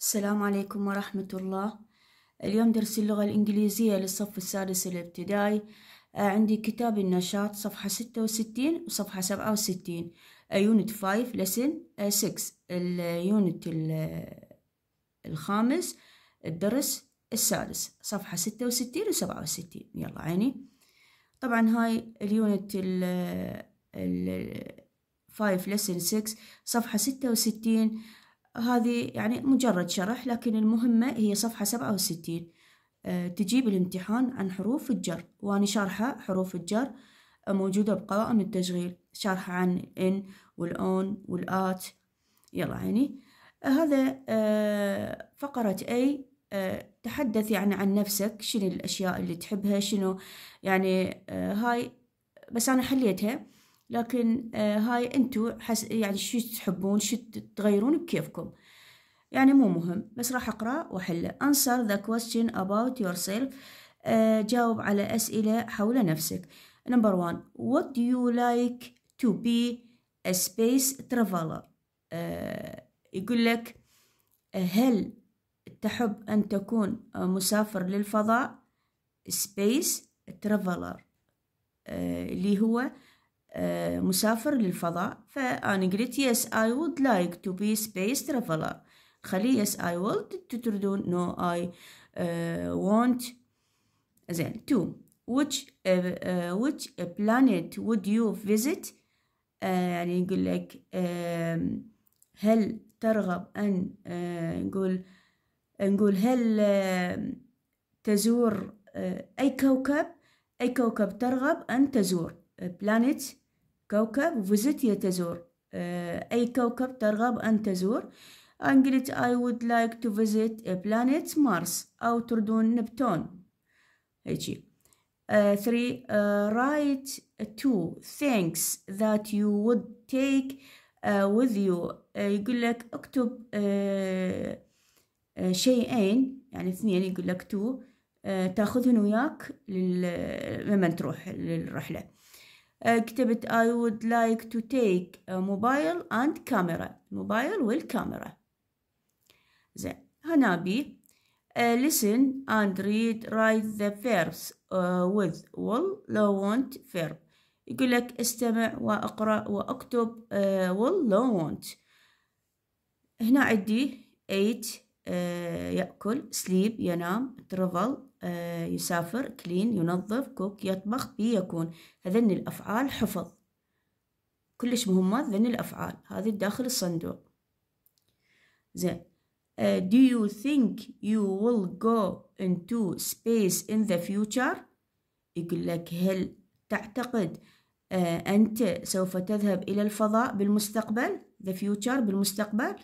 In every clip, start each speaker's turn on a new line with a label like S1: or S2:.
S1: السلام عليكم ورحمة الله اليوم درس اللغة الإنجليزية للصف السادس الابتدائي آه، عندي كتاب النشاط صفحة ستة وستين وصفحة سبعة وستين يونت فايف لسن سكس اليونت الخامس الدرس السادس صفحة ستة وستين وسبعة وستين يلا عيني طبعا هاي اليونت ال ال 5 lesson 6 صفحة ستة وستين هذه يعني مجرد شرح لكن المهمة هي صفحة سبعة وستين آه، تجيب الامتحان عن حروف الجر وأنا شارحة حروف الجر آه، موجودة بقوائم التشغيل شارحة عن إن والأون والآت يلا عيني آه، هذا فقرة أي تحدث يعني عن نفسك شنو الأشياء اللي تحبها شنو يعني هاي بس أنا حليتها لكن آه هاي انتو حس يعني شو تحبون شو تغيرون بكيفكم يعني مو مهم بس راح اقرا واحله answer the question about yourself آه جاوب على اسئله حول نفسك number 1 what do you like to be a space traveler آه يقول لك آه، هل تحب أن تكون مسافر للفضاء space traveler آه، اللي هو مسافر للفضاء فأنا قلت yes I would like to be space traveler خلي yes I would تردون no I uh, want زين two which uh, uh, which planet would you visit uh, يعني نقول لك uh, هل ترغب أن uh, نقول نقول هل uh, تزور uh, أي كوكب أي كوكب ترغب أن تزور بلانيت كوكب فيزيت يتزور آه، أي كوكب ترغب أن تزور I'm قلت I would like to visit planet Mars أو تردون نبتون هيجي uh, three uh, write two things that you would take uh, with you uh, يقول لك اكتب uh, uh, شيئين يعني اثنين يقول لك two uh, تاخذهم وياك لما تروح للرحلة كتبت I would like to take a mobile and camera mobile والكاميرا زين هنا بي listen and read write the verbs with will لو want verb يقول لك استمع وأقرأ وأكتب will لو want هنا عندي eat يأكل sleep ينام travel آه، يسافر كلين ينظف كوك يطبخ بي يكون هذن الأفعال حفظ كلش مهمات ذن الأفعال هذه داخل الصندوق زين uh, do you think you will go into space in the future يقول لك هل تعتقد uh, أنت سوف تذهب إلى الفضاء بالمستقبل the future بالمستقبل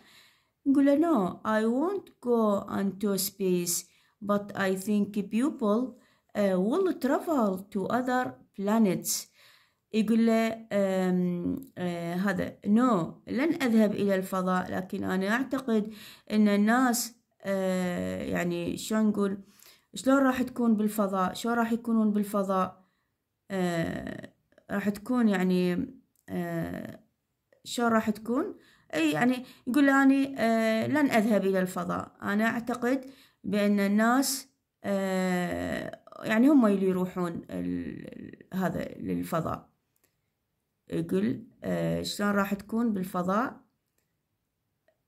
S1: نقول له no I won't go into space but I think people uh, will travel to other planets يقول له آه، هذا no لن أذهب إلى الفضاء لكن أنا أعتقد أن الناس uh, يعني شلون نقول شلون راح تكون بالفضاء شلون راح يكونون بالفضاء uh, راح تكون يعني شلون راح تكون أي يعني يقول أنا لن أذهب إلى الفضاء أنا أعتقد بأن الناس آه، يعني هم اللي يروحون هذا للفضاء يقول آه، شلون راح تكون بالفضاء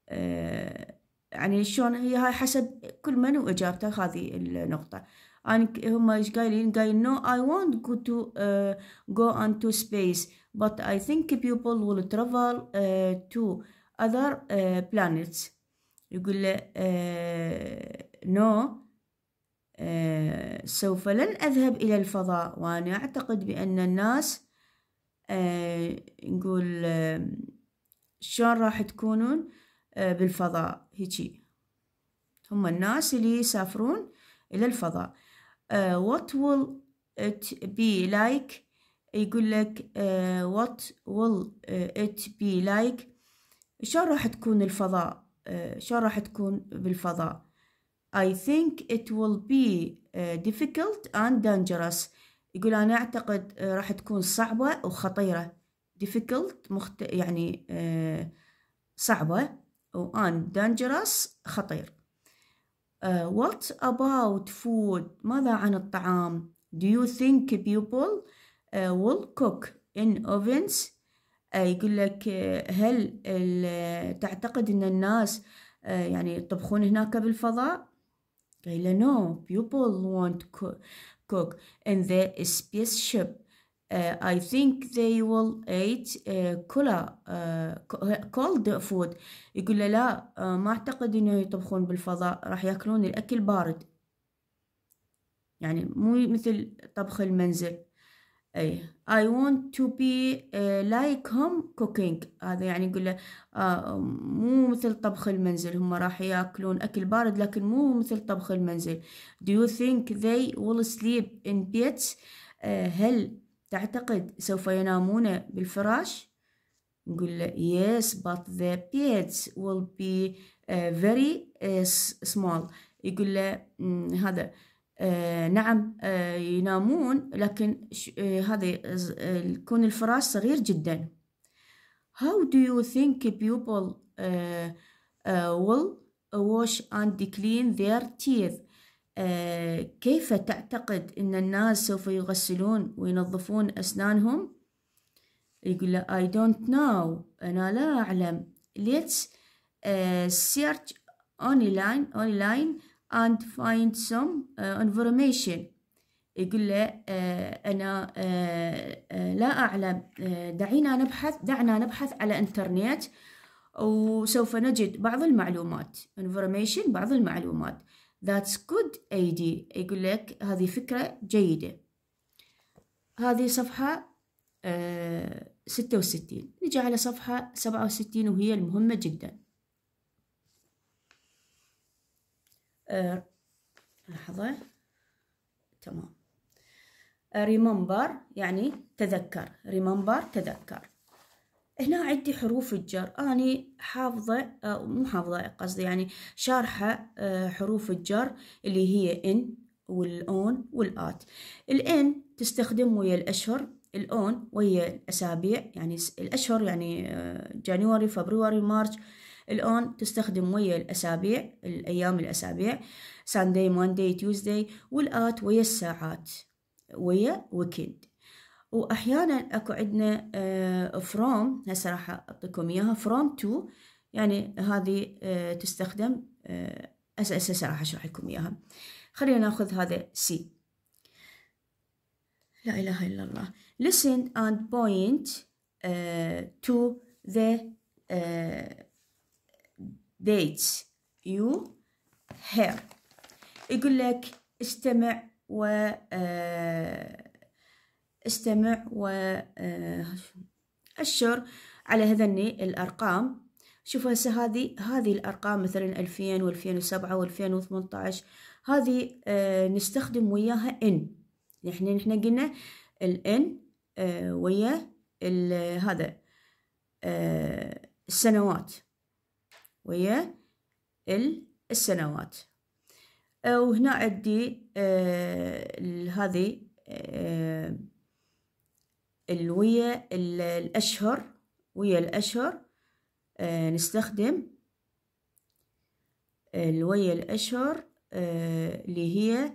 S1: آه، يعني شلون هي هاي حسب كل من وإجابته هذه النقطة أنا هم إيش قايلين قايل no I won't go to uh, go on to space but I think people will travel uh, to other uh, planets يقول له uh, نو آه، سوف لن أذهب إلى الفضاء وأنا أعتقد بأن الناس آه، نقول آه، شلون راح تكونون بالفضاء هيجي هم الناس اللي يسافرون إلى الفضاء what will it be like يقول لك what will it be like شلون راح تكون الفضاء شلون راح تكون بالفضاء I think it will be difficult and dangerous يقول أنا أعتقد راح تكون صعبة وخطيرة difficult مخت... يعني صعبة و and dangerous خطير what about food ماذا عن الطعام do you think people will cook in ovens يقول لك هل تعتقد أن الناس يعني يطبخون هناك بالفضاء له no people won't cook in the spaceship uh, I think they will eat uh, cola uh, cold food يقول له لا uh, ما أعتقد إنه يطبخون بالفضاء راح يأكلون الأكل بارد يعني مو مثل طبخ المنزل اي I want to be إيه، like him cooking هذا يعني يقول له آه، مو مثل طبخ المنزل هم راح ياكلون اكل بارد لكن مو مثل طبخ المنزل do you think they will sleep in beds إيه، هل تعتقد سوف ينامون بالفراش نقول له yes but the beds will be إيه، very small يقول له هذا آه، نعم آه، ينامون لكن آه، هذا يكون الفراش صغير جدا How do you think people will wash and clean their teeth? كيف تعتقد أن الناس سوف يغسلون وينظفون أسنانهم؟ يقول له I don't know أنا لا أعلم Let's uh, search online online and find some uh, information يقول له uh, أنا uh, uh, لا أعلم uh, دعينا نبحث دعنا نبحث على إنترنت وسوف نجد بعض المعلومات information بعض المعلومات that's good idea يقول لك هذه فكرة جيدة هذه صفحة uh, ستة وستين نجي على صفحة سبعة وستين وهي المهمة جداً آه، لحظة تمام ريمبر آه، يعني تذكر ريمبر تذكر هنا عندي حروف الجر أني حافظة آه، مو حافظة قصدي يعني شارحة حروف الجر اللي هي إن والأون والآت الإن تستخدم ويا الأشهر الأون ويا الأسابيع يعني الأشهر يعني جانيوري فبراير مارس الآن تستخدم ويا الأسابيع الأيام الأسابيع Sunday, Monday, Tuesday والآت ويا الساعات ويا ويكند وأحيانا أكو عندنا آه، from هسه راح أعطيكم إياها from to يعني هذه آه، تستخدم آه، هسه راح أشرح لكم إياها خلينا ناخذ هذا سي لا إله إلا الله listen and point uh, to the uh, dates you hear يقول لك استمع و آه، استمع و آه، أشر على هذني الأرقام شوف هسه هذه هذه الأرقام مثلا 2000 و2007 و2018 هذه آه، نستخدم وياها إن نحن نحن قلنا الإن ويا هذا السنوات ويا السنوات أه، وهنا عندي آه هذه آه ويا الأشهر ويا الأشهر آه نستخدم أه، ويا الأشهر أه، اللي هي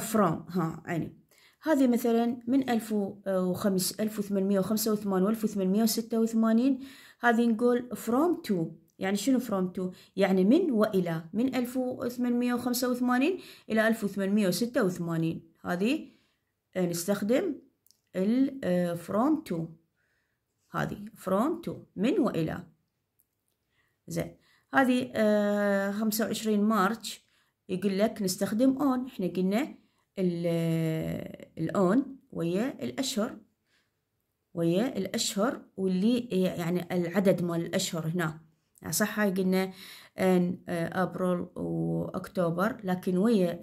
S1: فرام ها يعني هذه مثلا من ألف وخمس ألف وثمانمية وخمسة وثمانين وألف وثمانمية وستة وثمانين هذه نقول from to يعني شنو from to يعني من وإلى من 1885 إلى 1886 هذه نستخدم ال آه، from to هذه from to من وإلى زين هذه آه، خمسة وعشرين يقول لك نستخدم on احنا قلنا الأون آه، ويا الأشهر ويا الأشهر واللي يعني العدد مال الأشهر هناك صح هاي قلنا ان آه، ابريل واكتوبر لكن ويا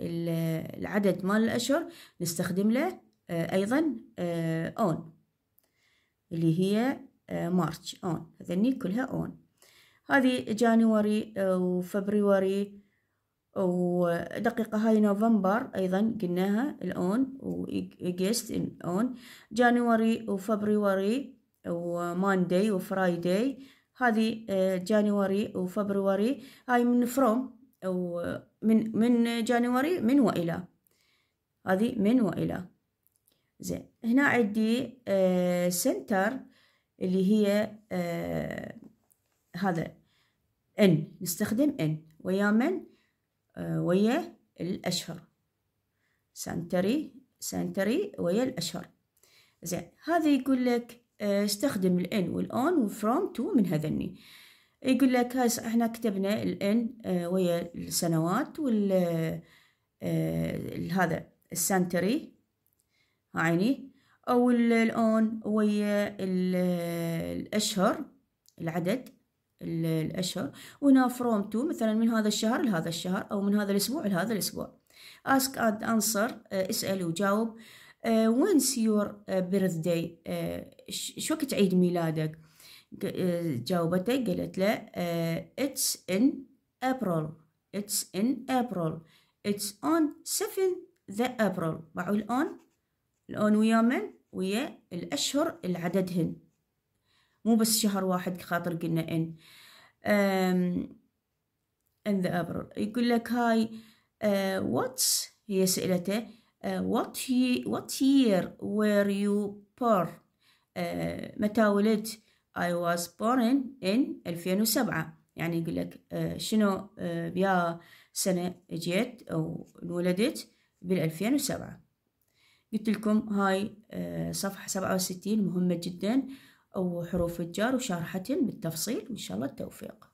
S1: العدد مال الاشهر نستخدم له آه، ايضا آه، اون اللي هي مارش اون هذني كلها اون هذه جانوري وفبروري ودقيقة هاي نوفمبر أيضا قلناها الأون وإيجست الأون جانوري وفبروري وماندي وفرايدي هذه آه، جانوري وفبروري هاي من فروم أو آه، من من جانوري من وإلى هذه من وإلى زين هنا عندي سنتر آه، اللي هي هذا ان نستخدم ان ويا من ويا الأشهر سنتري سنتري ويا الأشهر زين هذا يقول لك آه، استخدم الان والان وفروم تو من هذني يقول لك هاس احنا كتبنا الان آه، ويا السنوات وال آه، هذا السنتري عيني او الاون ويا الاشهر العدد الاشهر وهنا فروم تو مثلا من هذا الشهر لهذا الشهر او من هذا الاسبوع لهذا الاسبوع اسك اند انصر اسال وجاوب وين's آه، your بيرثداي آه، آه، شو وقت عيد ميلادك جاوبته قالت له اتس ان ابريل اتس ان ابريل اتس اون 7 ذا ابريل باعوا الان الان ويا من ويا الاشهر العددهن مو بس شهر واحد خاطر قلنا ان ان ذا ابريل يقول لك هاي واتس هي سالته Uh, what, year, what year were you born uh, متى ولدت I was born in, 2007 يعني يقول لك uh, شنو بيا سنة جيت أو انولدت بال 2007 قلت لكم هاي صفحة 67 مهمة جدا وحروف الجار وشارحة بالتفصيل وإن شاء الله التوفيق